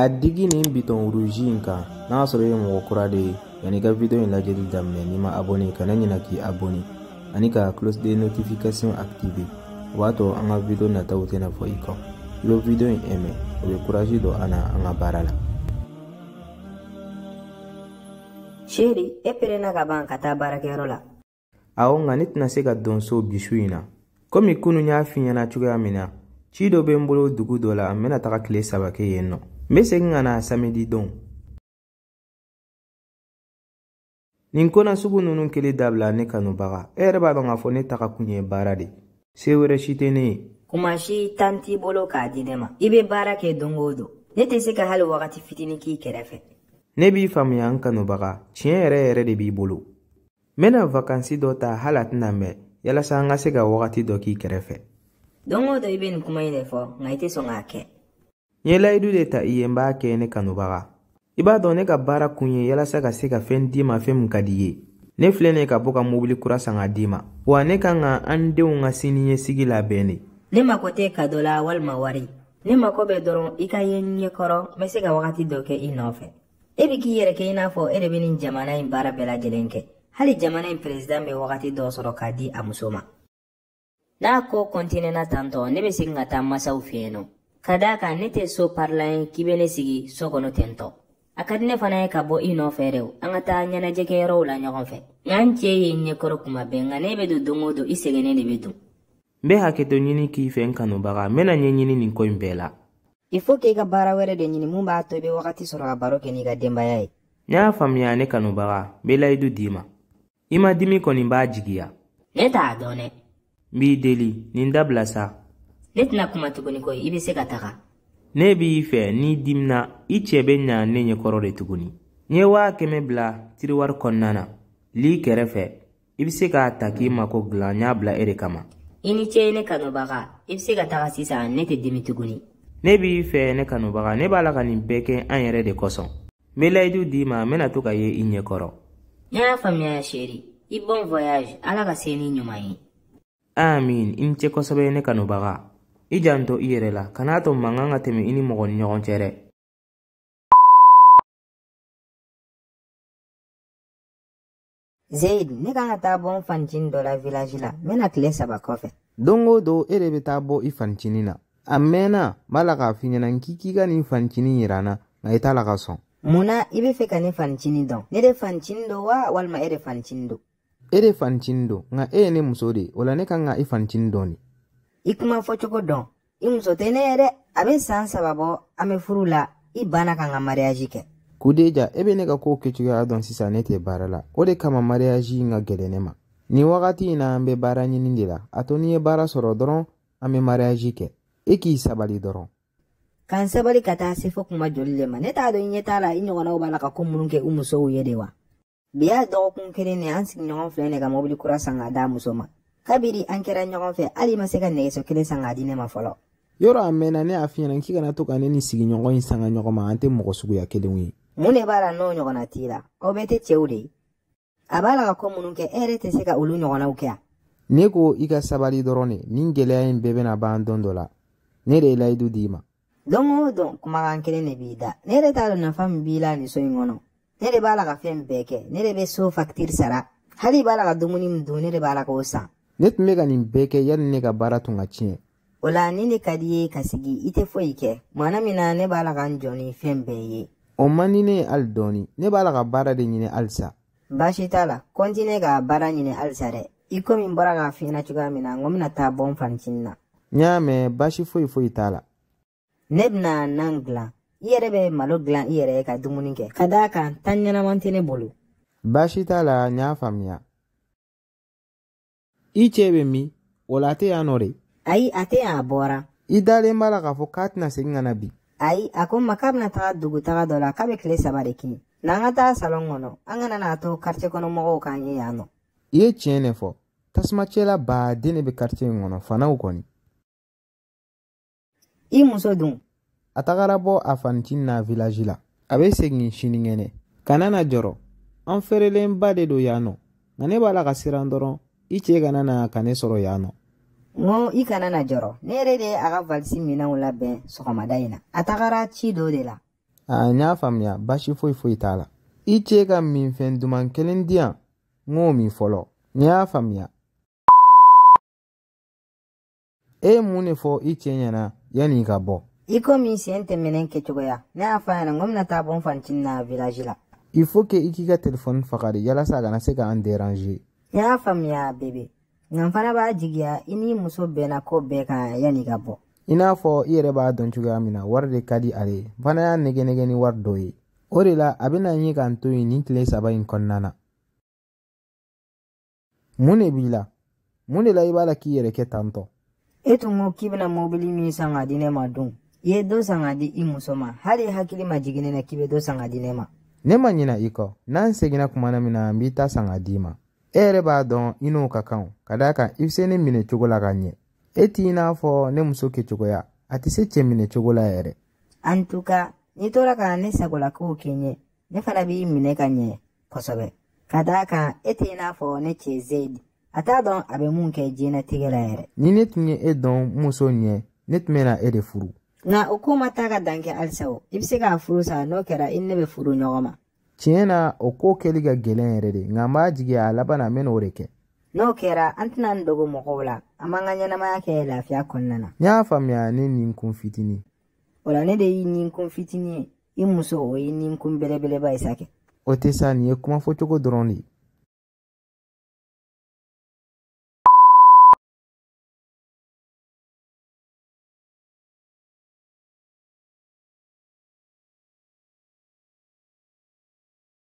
a digi nin bitɔn ruzi in kan n'a sɔrɔ i ye mɔgɔ kura de ye yanni ka video in lajɛli daminɛ n'i ma abone kana ɲina k'i abone ani ka close de notification active o b'a to an ka video nataw tɛna fɔ i kan ilo video in aimé o bɛ courage don an na an ka baara la sheri e perenna ka ban ka taa baarakɛyɔrɔ la awɔ nka ne tɛna se ka don so bi su in na komi kunu y'a fi ɲɛna cogoya min na ci dɔ bɛ n bolo dugu dɔ la n bɛna taga tile saba kɛ yen nɔ n be segin ka na samedi don nin kona sugu nunu kelen dabila ne kanubaga e yɛrɛ b'a dɔn k'a fɔ ne taga kun ye baara de se wɛrɛ si tɛ ne ye kuma si tan t'i bolo k'a di ne ma i be baara kɛ don o don ne tɛ se ka hali wagati fitini k'i kɛrɛfɛ ne b'i faamuya n kanubaga tiɲɛ yɛrɛ yɛrɛ de b'i bolo n bena vakansi dɔ ta hali a tɛna mɛn yalasa an ka se ka wagati dɔ k'i kɛrɛfɛ don o don i be nin kuma ɲi de fɔ nka i tɛ sɔn k'a kɛ n ye layidu de ta i ye n b'a kɛ ne kanubaga i b'a dɔn ne ka baara kun ye yalasa ka se ka fɛɛn d'i ma fɛɛn min ka di ye ne filɛ ne ka bɔ ka mobili kura san ka d'i ma wa ne kan ka an denw ka sini ɲɛsigi labɛn de ne mako tɛ ka dɔ la walima wari ne mako bɛ dɔrɔn i ka ye n ɲɛkɔrɔ n be se ka wagati dɔ kɛ i nɔfɛ e be k'i yɛrɛ kɛ i n'a fɔ e de be nin jamana ɲi baara bɛɛ lajɛlen kɛ hali jamana ɲi peresidan be wagati dɔ sɔrɔ k'a di a muso ma n'a ko kɔntinɛna tantɔ ne be segin ka taa masaw fiyɛ nɔ ka daa kan ne tɛ so parilan ye k'i be ne sigi so kɔnɔ tentɔ a ka di ne fana ye ka bɔ i nɔfɛ rew an ka taa ɲɛnajɛkɛyɔrɔw la ɲɔgɔn fɛ nka n cɛ ye ɲɛkɔrɔ kuma bɛɛ nka ne be don don o don i segɛnnen de be don n be hakɛto ɲini k'i fɛ n kanubaga n bena ɲɛɲini nin ko ɲi bɛɛ la i faut k'i ka baara wɛrɛ de ɲini mun b'a to i be wagati sɔrɔ ka baro kɛ n'i ka denbaya ye n y'a faamuya ne kanubaga n be layidu d'i ma i ma dimi kɔni b'a jigiya ne t'a dɔn dɛ n b'i deli nin dabila sa ne tɛna kuma tuguni koyi i bɛ se ka taga ne b'i fɛ n'i dimina i cɛ be ɲa ne ɲɛkɔrɔ de tuguni n ye waa kɛmɛ bila tiriwari kɔnɔna na l'i kɛrɛfɛ i be se k'a ta k'i mako gilan y'a bila e kama i ni ce ne kanubaga i bɛ se ka taga sisan ne tɛ dimi tuguni ne b'i fɛ ne kanubaga ne b'a la ka nin bɛɛ kɛ an yɛrɛ de kosɔn n bɛ layidu d'i ma mena to ka ye i ɲɛkɔrɔ n y'a faamuya seri i bon voyage ala ka se ni ɲuman ye amin i ni ce kosɛbɛ ne kanubaga i janto i yɛrɛ la kan'a to mankan ka tɛmɛ i ni mɔgɔ ni ɲɔgɔn cɛ dɛ zeyid ne kan ka taa bɔ n fanicini dɔ la vilaji la n bena tile saba kɔfɛ don o don e de be taa bɔ i fanicini na a mɛnna n b'a la k'a fi ɲɛna k'i k'i ka nin fanicini yira n na nka i t'a la ka sɔn mun i be fɛ ka ne fanicini dɔn ne de fanicini don wa walima e de fanicini don e de fanicini don nka e ye ne muso de o la ne kan ka i fanicini dɔn de i kuma fɔcogo dɔn i muso tɛ ne ye dɛ a bɛ san saba bɔ an bɛ furu la i banna ka n ka mariyaji kɛ kudeja e bɛ ne ka kow kɛcogoya dɔn sisan ne tɛ baara la o de kama mariyaji in ka gɛlɛn ne ma nin wagati in na an bɛ baara ɲini de la a to n'i ye baara sɔrɔ dɔrɔn an bɛ mariyaji kɛ e k'i sabali dɔrɔn ka n sabali ka taa se fɔ kuma joli le ma ne t'a dɔn i ɲɛ t'a la i ɲɔgɔnnaw b'a la ka ko minnu kɛ u musow ye de wa bi y'a dɔgɔkun kelen ne an sigiɲɔgɔn filɛ ne ka mobili kura san k'a d'a muso ma kabiri an kɛra ɲɔgɔn fɛ hali ma se ka nɛgɛso kelen san k'a di ne ma fɔlɔ yɔrɔ a mɛnna ne y'a fi ɲɛna k'i kana to ka ne ni sigiɲɔgɔn in sanga ɲɔgɔn ma an tɛ mɔgɔ suguya kelenw ye mun de b'a la n'o ɲɔgɔnna t'i la aw bɛɛ tɛ cɛw de ye a b'a la ka ko minnu kɛ e yɛrɛ tɛ se ka olu ɲɔgɔnnaw kɛ ne ko i ka sabali dɔrɔn de nin gɛlɛya in bɛɛ bɛna ban don dɔ la ne de ye layidu d'i ma don o don kumakan kelen de b'i da ne yɛrɛ t'a dɔn nafa min b'i la nin so in kɔnɔ ne de b'a la ka fɛn bɛɛ kɛ ne de bɛ so fakitiri sara hali b'a la ka dumuni min dun ne de b'a la k'o san ne tun be ka nin bɛɛ kɛ yanni ne ka baara tun ka tiɲɛ o la ni ne ka di ye ka sigi i tɛ foyi kɛ mana min na ne b'a la ka n jɔ ni fɛn bɛɛ ye o man di ne ye hali dɔɔni ne b'a la ka baara de ɲini halisa baasi t'a la kɔntine ka baara ɲini halisa dɛ i komi n bɔra k'a fiyɛna cogoya min na n ko bɛna taa bɔ n na n y'a mɛn baasi foyi foyi t'a la ne bɛna nan dilan i yɛrɛ bɛ malo dilan i yɛrɛ ka dumuni kɛ ka d'a kan tan ɲɛnaman tɛ ne bolo baasi t'a la n y'a faamuya i cɛɛ be min o la a tɛ yan nɔ de ayi a tɛ yan a bɔra i dalen b'a la k'a fɔ k'a tɛna segin ka na bi ayi a ko n ma k'a bena taga dugutaga dɔ la k'a be kile saba de kini n'an ka taga salɔn kɔnɔ an kana n'a to karitiye kɔnɔmɔgɔw k'an ye yan nɔ i ye tiɲɛ ne fɔ tasumacɛla baaden ne be karitiye in kɔnɔ fanaw kɔni i muso dun a tagara bɔ a fanitini na vilaji la a be segin sinikɛnɛ kana na jɔrɔ an feerelenba de don yan nɔ nka ne b'a la ka siran dɔrɔn i cɛɛ kana na ka ne sɔrɔ yan nɔ n i kana na jɔrɔ ne yɛrɛ de ye a ka valisi minɛnw labɛn sɔgɔmada in na a tagara ci dɔ de la a n e y'a faamuya basi foyi foyi t'a la i cɛɛ ka minfɛn duman kelen di yan n k'o min fɔlɔ n y'a faamuya e ye mun de fɔ i cɛ ɲɛna yanni i ka bɔ i komi sen tɛmɛnen kɛcogoya ne y'a fɔ ɲɛna n ko bɛna taa bɔ n fancinin na vilaji la il faut que i k'i ka telefɔni faga de yalasa a kana se k'an déranger i y'a faamuya bebe nka fana b'a jigiya i n'i muso bɛnna ko bɛɛ kan yanni ka bɔ i n'a fɔ i yɛrɛ b'a dɔn cogoya min na wari de ka di ale fana y'a nɛgɛ ni wari dɔ ye o de la a bɛna n ye to yen nin tile saba in kɔnɔna na mun de b'i la mun de la i b'a la k'i yɛrɛ kɛ tan tɔ e tun ko k'i bɛna mobili min san di ne ma don i ye dɔ san di i muso ma hali hakili ma jigin k'i bɛ dɔ san di ne ma ne ma ɲina i kɔ n'an seginna kumana min na n b'i ta san d'i ma e yɛrɛ b'a dɔn i n'o ka kan ka daa kan i be se ne minɛ cogo la ka ɲɛ e t'i n'a fɔ ne muso kɛcogoya a tɛ se cɛ minɛ cogo la yɛrɛ an tuka n'i tora ka ne sagolakow kɛ ɲɛ ne fana b'i minɛ ka ɲɛ kosɛbɛ ka daa kan e t'i n'a fɔ ne cɛ zedi a t'a dɔn a bɛ mun kɛ jiɲɛnatigɛ la yɛrɛ ni ne tun ye e dɔn muso ɲɛ ne tun bena e de furu nka o koo ma taa ka dan kɛ halisa o i be se k'a furu sa n'o kɛra i ne bɛ furu ɲɔgɔn ma tiɲɛ na o koo kɛli ka gwɛlɛn yɛrɛ de nka n b'a jigi a labana na n ben'o de kɛ n'o kɛra an tɛna n dogo mɔgɔw la an man ka ɲɛnamaya kɛ lafiya kɔnɔna na n y'a faamuya ne nin kun fitini o la ne de y'i nin kun fitini ye i muso o ye nin kun belebeleba ye sakɛ o tɛ sa nin ye kuma fɔcogo dɔrɔn de